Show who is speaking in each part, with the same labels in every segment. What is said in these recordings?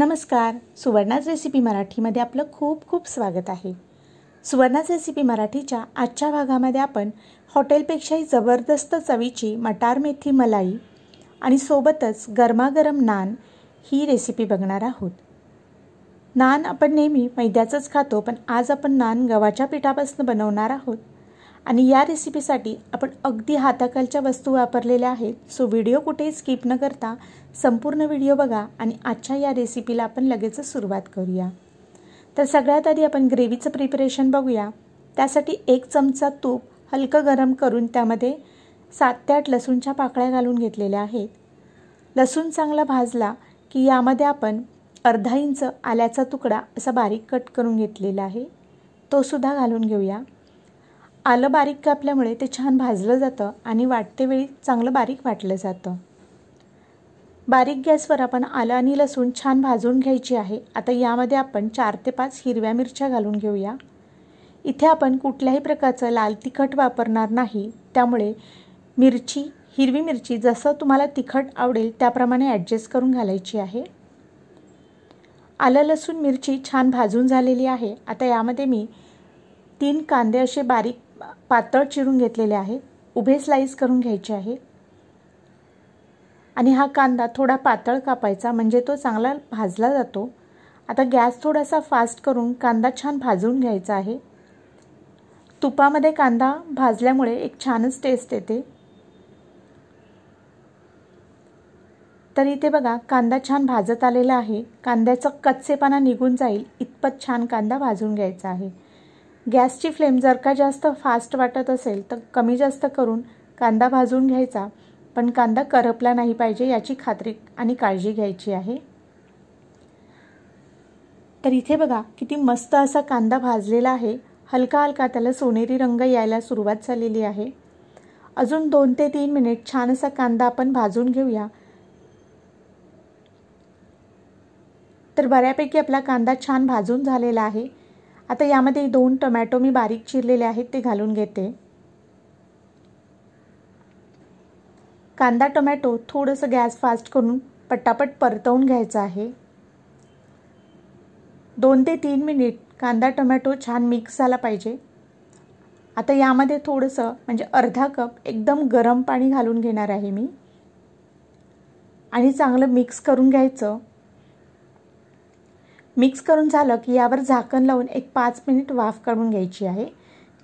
Speaker 1: नमस्कार सुवर्णाज रेसिपी मराठीमध्ये आपलं खूप खूप स्वागत आहे सुवर्णाज रेसिपी मराठीच्या आजच्या भागामध्ये आपण हॉटेलपेक्षाही जबरदस्त चवीची मटार मेथी मलाई आणि सोबतच गरमागरम नान ही रेसिपी बघणार आहोत नान आपण नेहमी मैद्याचंच खातो पण आज आपण नान गव्हाच्या पिठापासून बनवणार आहोत आणि या रेसिपीसाठी आपण अगदी हाताखालच्या वस्तू वापरलेल्या आहेत सो व्हिडिओ कुठेही स्किप न करता संपूर्ण व्हिडिओ बघा आणि आजच्या या रेसिपीला आपण लगेचच सुरुवात करूया तर सगळ्यात आधी आपण ग्रेव्हीचं प्रिपरेशन बघूया त्यासाठी एक चमचा तूप हलकं गरम करून त्यामध्ये सात ते आठ लसूणच्या पाकळ्या घालून घेतलेल्या आहेत लसूण चांगला भाजला की यामध्ये आपण अर्धा इंच आल्याचा तुकडा असा बारीक कट करून घेतलेला आहे तो सुद्धा घालून घेऊया आलं बारीक कापल्यामुळे ते छान भाजलं जातं आणि वाटते वेळी चांगलं बारीक वाटलं जातं बारीक गॅसवर आपण आलं आणि लसूण छान भाजून घ्यायची आहे आता यामध्ये आपण चार ते पाच हिरव्या मिरच्या घालून घेऊया इथे आपण कुठल्याही प्रकारचं लाल तिखट वापरणार नाही त्यामुळे मिरची हिरवी मिरची जसं तुम्हाला तिखट आवडेल त्याप्रमाणे ॲडजस्ट करून घालायची आहे आलं लसूण मिरची छान भाजून झालेली आहे आता यामध्ये मी तीन कांदे असे बारीक पातळ चिरून घेतलेले आहे उभे स्लाईस करून घ्यायचे आहे आणि हा कांदा थोडा पातळ कापायचा म्हणजे तो चांगला भाजला जातो आता गॅस थोडासा फास्ट करून कांदा छान भाजून घ्यायचा आहे तुपामध्ये कांदा भाजल्यामुळे एक छानच टेस्ट येते तर इथे बघा कांदा छान भाजत आलेला आहे कांद्याचा कच्चेपणा निघून जाईल इतपत छान कांदा भाजून घ्यायचा आहे गॅसची फ्लेम जर का जास्त फास्ट वाटत असेल तर कमी जास्त करून कांदा भाजून घ्यायचा पण कांदा करपला नाही पाहिजे याची खात्री आणि काळजी घ्यायची आहे तर इथे बघा किती मस्त असा कांदा भाजलेला आहे हलका हलका त्याला सोनेरी रंग यायला सुरुवात झालेली आहे अजून दोन ते तीन मिनिट छान असा कांदा आपण भाजून घेऊया तर बऱ्यापैकी आपला कांदा छान भाजून झालेला आहे आता यामध्ये दोन टोमॅटो मी बारीक चिरलेले आहेत ते घालून घेते कांदा टोमॅटो थोडंसं गॅस फास्ट करून पटापट परतवून घ्यायचं आहे दोन ते तीन मिनिट कांदा टोमॅटो छान मिक्स झाला पाहिजे आता यामध्ये थोडंसं म्हणजे अर्धा कप एकदम गरम पाणी घालून घेणार आहे मी आणि चांगलं मिक्स करून घ्यायचं मिक्स करून झालं की यावर झाकण लावून एक पाच मिनिट वाफ काढून घ्यायची आहे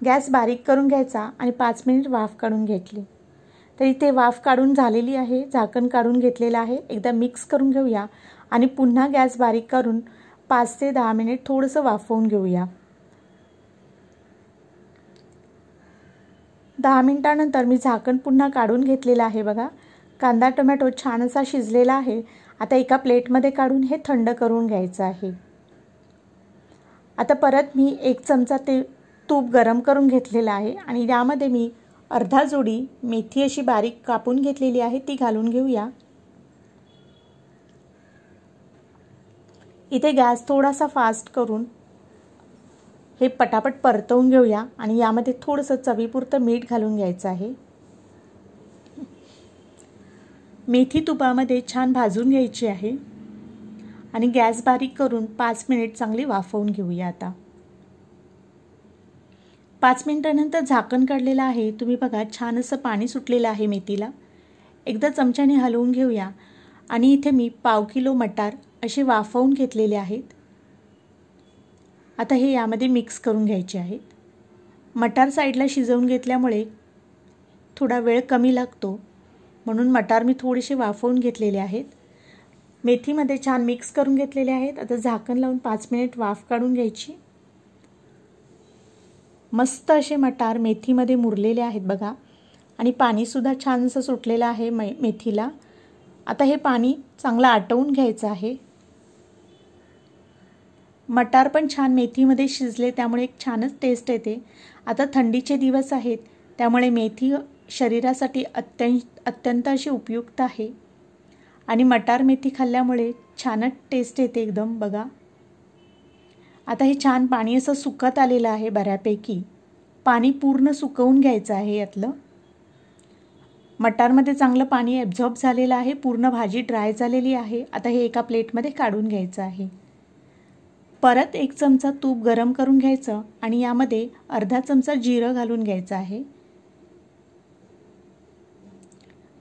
Speaker 1: गॅस बारीक करून घ्यायचा आणि पाच मिनिट वाफ काढून घेतली तर इथे वाफ काढून झालेली आहे झाकण काढून घेतलेलं आहे एकदा मिक्स करून घेऊया आणि पुन्हा गॅस बारीक करून पाच ते दहा मिनिट थोडंसं वाफवून घेऊया दहा मिनटानंतर मी झाकण पुन्हा काढून घेतलेलं आहे बघा कांदा टोमॅटो छान असा शिजलेला आहे आता एका प्लेटमध्ये काढून हे थंड करून घ्यायचं आहे आता परत मी एक चमचा ते तूप गरम करून घेतलेलं आहे आणि यामध्ये मी अर्धा जोडी मेथी अशी बारीक कापून घेतलेली आहे ती घालून घेऊया इथे गॅस थोडासा फास्ट करून हे पटापट परतवून घेऊया आणि यामध्ये थोडंसं चवीपुरतं मीठ घालून घ्यायचं आहे मेथी तुपामध्ये छान भाजून घ्यायची आहे आणि गॅस बारीक करून पाच मिनिट चांगली वाफवून घेऊया आता पाच मिनिटानंतर झाकण काढलेलं आहे तुम्ही बघा छान असं पाणी सुटलेलं आहे मेथीला एकदा चमच्याने हलवून घेऊया आणि इथे मी पाव किलो मटार असे वाफवून घेतलेले आहेत आता हे यामध्ये मिक्स करून घ्यायचे आहेत मटार साईडला शिजवून घेतल्यामुळे थोडा वेळ कमी लागतो म्हणून मटार मी थोडेसे वाफवून घेतलेले आहेत मेथीमध्ये छान मिक्स करून घेतलेले आहेत आता झाकण लावून पाच मिनिट वाफ काढून घ्यायची मस्त असे मटार मेथीमध्ये मुरलेले आहेत बघा आणि पाणीसुद्धा छानसं सुटलेलं आहे मे मेथीला आता हे पाणी चांगलं आटवून घ्यायचं आहे मटार पण छान मेथीमध्ये शिजले त्यामुळे एक छानच टेस्ट येते आता थंडीचे दिवस आहेत त्यामुळे मेथी शरीरासाठी अत्यं अत्यंत अशी उपयुक्त आहे आणि मटार मेथी खाल्ल्यामुळे छानच टेस्ट येते एकदम बघा आता हे छान पाणी असं सुकत आलेलं आहे बऱ्यापैकी पाणी पूर्ण सुकवून घ्यायचं आहे यातलं मटारमध्ये चांगलं पाणी ॲब्झॉर्ब झालेलं आहे पूर्ण भाजी ड्राय झालेली आहे आता हे एका प्लेटमध्ये काढून घ्यायचं आहे परत एक चमचा तूप गरम करून घ्यायचं आणि यामध्ये अर्धा चमचा जिरं घालून घ्यायचं आहे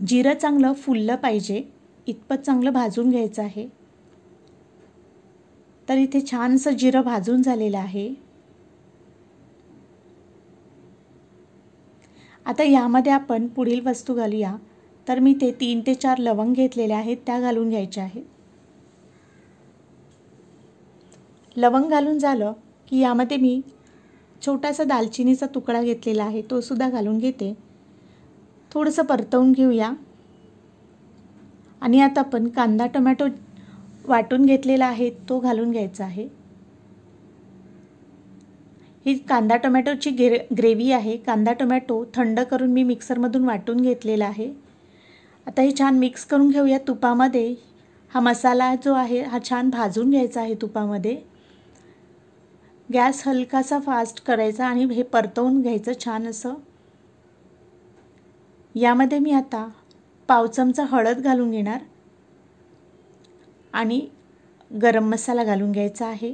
Speaker 1: जिरं चांगलं फुललं पाहिजे इतपत चांगलं भाजून घ्यायचं आहे तर इथे छानसं जिरं भाजून झालेलं आहे आता यामध्ये आपण पुढील वस्तू घालूया तर मी ते तीन ते चार लवंग घेतलेले आहेत त्या घालून घ्यायच्या आहेत लवंग घालून झालं की यामध्ये मी छोटासा दालचिनीचा तुकडा घेतलेला आहे तो सुद्धा घालून घेते थोडंसं परतवून घेऊया आणि आता आपण कांदा टोमॅटो वाटून घेतलेला आहे तो घालून घ्यायचा आहे ही कांदा टोमॅटोची ग्रे ग्रेव्ही आहे कांदा टोमॅटो थंड करून मी मिक्सरमधून वाटून घेतलेला आहे आता हे छान मिक्स करून घेऊया तुपामध्ये हा मसाला जो आहे हा छान भाजून घ्यायचा आहे तुपामध्ये गॅस हलकासा फास्ट करायचा आणि हे परतवून घ्यायचं छान असं यामध्ये मी आता पाव चमचा हळद घालून घेणार आणि गरम मसाला घालून घ्यायचा आहे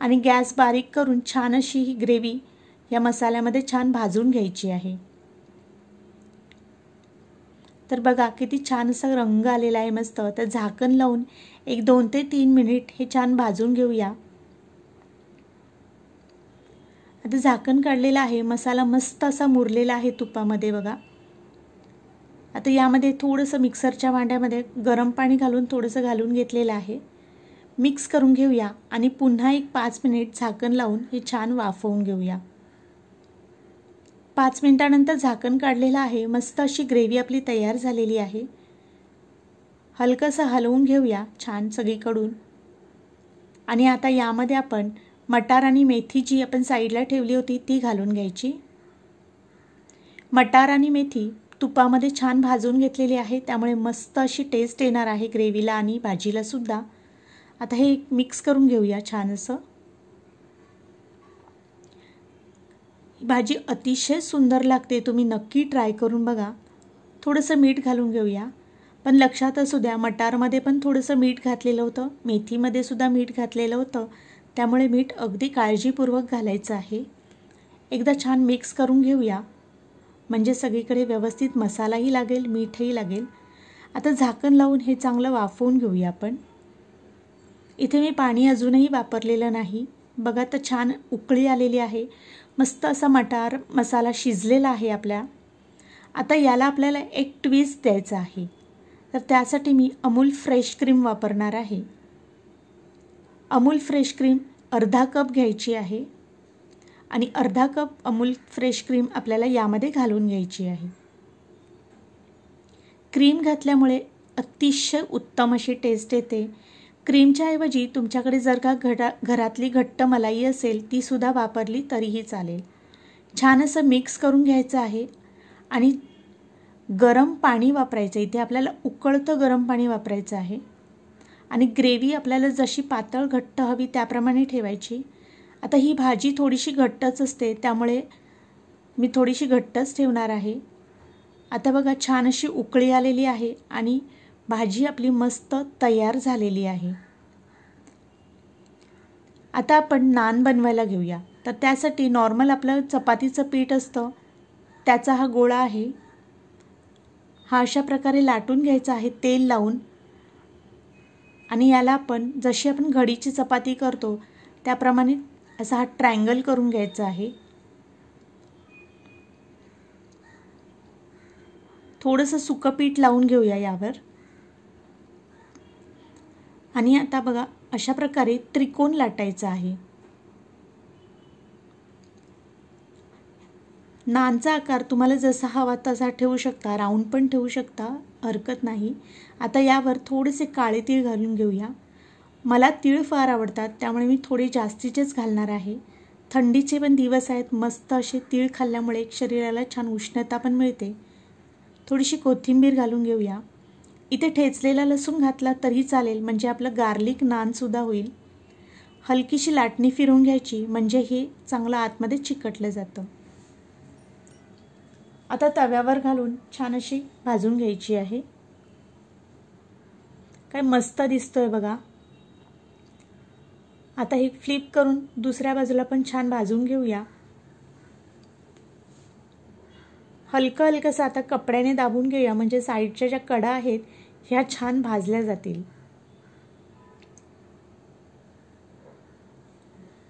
Speaker 1: आणि गॅस बारीक करून छान अशी ही ग्रेव्ही या मसाल्यामध्ये छान भाजून घ्यायची आहे तर बघा किती छान असा रंग आलेला आहे मस्त तर झाकण लावून एक दोन ते तीन मिनिट हे छान भाजून घेऊया आता झाकण काढलेलं आहे मसाला मस्त असा मुरलेला आहे तुपामध्ये बघा आता यामध्ये थोडंसं मिक्सरच्या भांड्यामध्ये गरम पाणी घालून थोडंसं घालून घेतलेलं आहे मिक्स करून घेऊया आणि पुन्हा एक पाच मिनिट झाकण लावून हे छान वाफवून घेऊया पाच मिनिटानंतर झाकण काढलेलं आहे मस्त अशी ग्रेव्ही आपली तयार झालेली आहे हलकंसं हलवून घेऊया छान सगळीकडून आणि आता यामध्ये आपण मटार आणि मेथी जी आपण साईडला ठेवली होती ती घालून घ्यायची मटार आणि मेथी तुपामध्ये छान भाजून घेतलेली आहे त्यामुळे मस्त अशी टेस्ट येणार आहे ग्रेव्हीला आणि भाजीलासुद्धा आता हे मिक्स करून घेऊया छान असं ही भाजी अतिशय सुंदर लागते तुम्ही नक्की ट्राय करून बघा थोडंसं मीठ घालून घेऊया पण लक्षात असू द्या मटारमध्ये पण थोडंसं मीठ घातलेलं होतं मेथीमध्ये सुद्धा मीठ घातलेलं होतं त्यामुळे मीठ अगदी काळजीपूर्वक घालायचं आहे एकदा छान मिक्स करून घेऊया म्हणजे सगळीकडे व्यवस्थित मसालाही लागेल मीठही लागेल आता झाकण लावून हे चांगलं वाफवून घेऊया आपण इथे मी पाणी अजूनही वापरलेलं नाही बघा तर छान उकळी आलेली आहे मस्त असा मटार मसाला शिजलेला आहे आपल्या आता याला आपल्याला एक ट्विस्ट द्यायचा आहे तर त्यासाठी मी अमूल फ्रेश क्रीम वापरणार आहे अमूल फ्रेश क्रीम अर्धा कप घ्यायची आहे आणि अर्धा कप अमूल फ्रेश क्रीम आपल्याला यामध्ये घालून घ्यायची आहे क्रीम घातल्यामुळे अतिशय उत्तम अशी टेस्ट येते क्रीमच्या ऐवजी तुमच्याकडे जर का घडा घरातली घट्ट मलाई असेल तीसुद्धा वापरली तरीही चालेल छान असं मिक्स करून घ्यायचं आहे आणि गरम पाणी वापरायचं इथे आपल्याला उकळतं गरम पाणी वापरायचं आहे आणि ग्रेव्ही आपल्याला जशी पातळ घट्ट हवी त्याप्रमाणे ठेवायची आता ही भाजी थोडीशी घट्टच असते त्यामुळे मी थोडीशी घट्टच ठेवणार आहे आता बघा छान अशी उकळी आलेली आहे आणि भाजी आपली मस्त तयार झालेली आहे आता आपण नान बनवायला घेऊया तर त्यासाठी नॉर्मल आपलं चपातीचं पीठ असतं त्याचा हा गोळा आहे हा अशा प्रकारे लाटून घ्यायचा आहे तेल लावून आणि याला आपण जशी आपण घडीची चपाती करतो त्याप्रमाणे असा हा ट्रँगल करून घ्यायचा आहे थोडंसं सुकपीठ पीठ लावून घेऊया यावर आणि आता बघा अशा प्रकारे त्रिकोण लाटायचा आहे नानचा आकार तुम्हाला जसा हवा तसा ठेवू शकता राऊंड पण ठेवू शकता हरकत नाही आता यावर थोडेसे काळे तीळ घालून घेऊया मला तीळ फार आवडतात त्यामुळे मी थोडे जास्तीचेच घालणार आहे थंडीचे पण दिवस आहेत मस्त असे तीळ खाल्ल्यामुळे शरीराला छान उष्णता पण मिळते थोडीशी कोथिंबीर घालून घेऊया इथे ठेचलेला लसूण घातला तरी चालेल म्हणजे आपलं गार्लिक नानसुद्धा होईल हलकीशी लाटणी फिरवून घ्यायची म्हणजे हे चांगलं आतमध्ये चिकटलं जातं आता तव्यावर घालून छान अशी भाजून घ्यायची आहे काय मस्त दिसतोय बघा आता हे फ्लिप करून दुसऱ्या बाजूला पण छान भाजून घेऊया हलकं हलकंसं आता कपड्याने दाबून घेऊया म्हणजे साईडच्या ज्या कडा आहेत ह्या छान भाजल्या जातील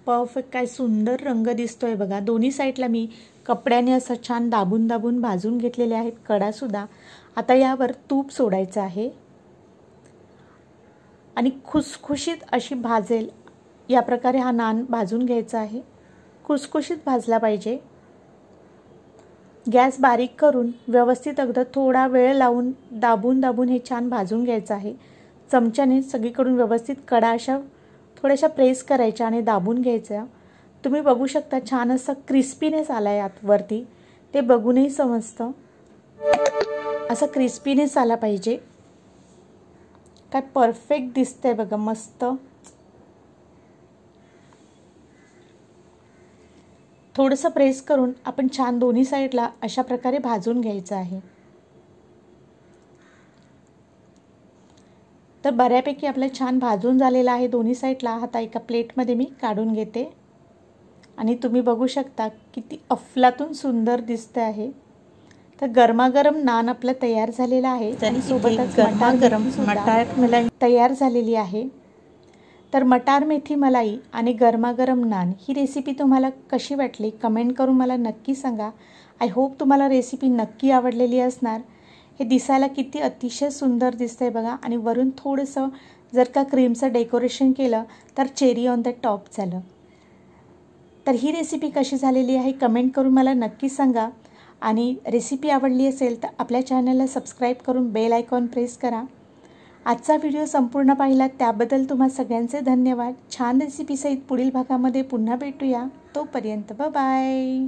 Speaker 1: परफेक्ट काय सुंदर रंग दिसतोय बघा दोन्ही साईडला मी कपड्याने असं छान दाबून दाबून भाजून घेतलेले आहेत कडासुद्धा आता यावर तूप सोडायचं आहे आणि खुसखुशीत अशी भाजेल या प्रकारे हा नान भाजून घ्यायचा आहे कुसकुशीत भाजला पाहिजे गॅस बारीक करून व्यवस्थित अगदी थोडा वेळ लावून दाबून दाबून हे छान भाजून घ्यायचं आहे चमच्याने सगळीकडून व्यवस्थित कडा अशा थोड्याशा प्रेस करायच्या आणि दाबून घ्यायच्या तुम्ही बघू शकता छान असं क्रिस्पीनेस आला आहे आतवरती ते बघूनही समजतं असा क्रिस्पीनेस आला पाहिजे काय परफेक्ट दिसतंय बघा मस्त थोडंसं प्रेस करून आपण छान दोन्ही साईडला अशा प्रकारे भाजून घ्यायचं आहे तर बऱ्यापैकी आपलं छान भाजून झालेलं आहे दोन्ही साईडला आता एका प्लेटमध्ये मी काढून घेते आणि तुम्ही बघू शकता किती अफलातून सुंदर दिसते आहे तर गरमागरम नान आपलं तयार झालेलं आहे आणि सोबतच गरमागरम मटार मला तयार झालेली आहे तर मटार मेथी मलाई आणि गरमागरम नान ही रेसिपी तुम्हाला कशी वाटली कमेंट करून मला नक्की सांगा आय होप तुम्हाला रेसिपी नक्की आवडलेली असणार हे दिसायला किती अतिशय सुंदर आहे बघा आणि वरून थोडंसं जर का क्रीमचं डेकोरेशन केलं तर चेरी ऑन द टॉप झालं तर ही रेसिपी कशी झालेली आहे कमेंट करून मला नक्की सांगा आणि रेसिपी आवडली असेल तर आपल्या चॅनलला सबस्क्राईब करून बेल आयकॉन प्रेस करा आजचा व्हिडिओ संपूर्ण पाहिलात त्याबद्दल तुम्हा सगळ्यांचे धन्यवाद छान रेसिपीसहित पुढील भागामध्ये पुन्हा भेटूया तोपर्यंत बाय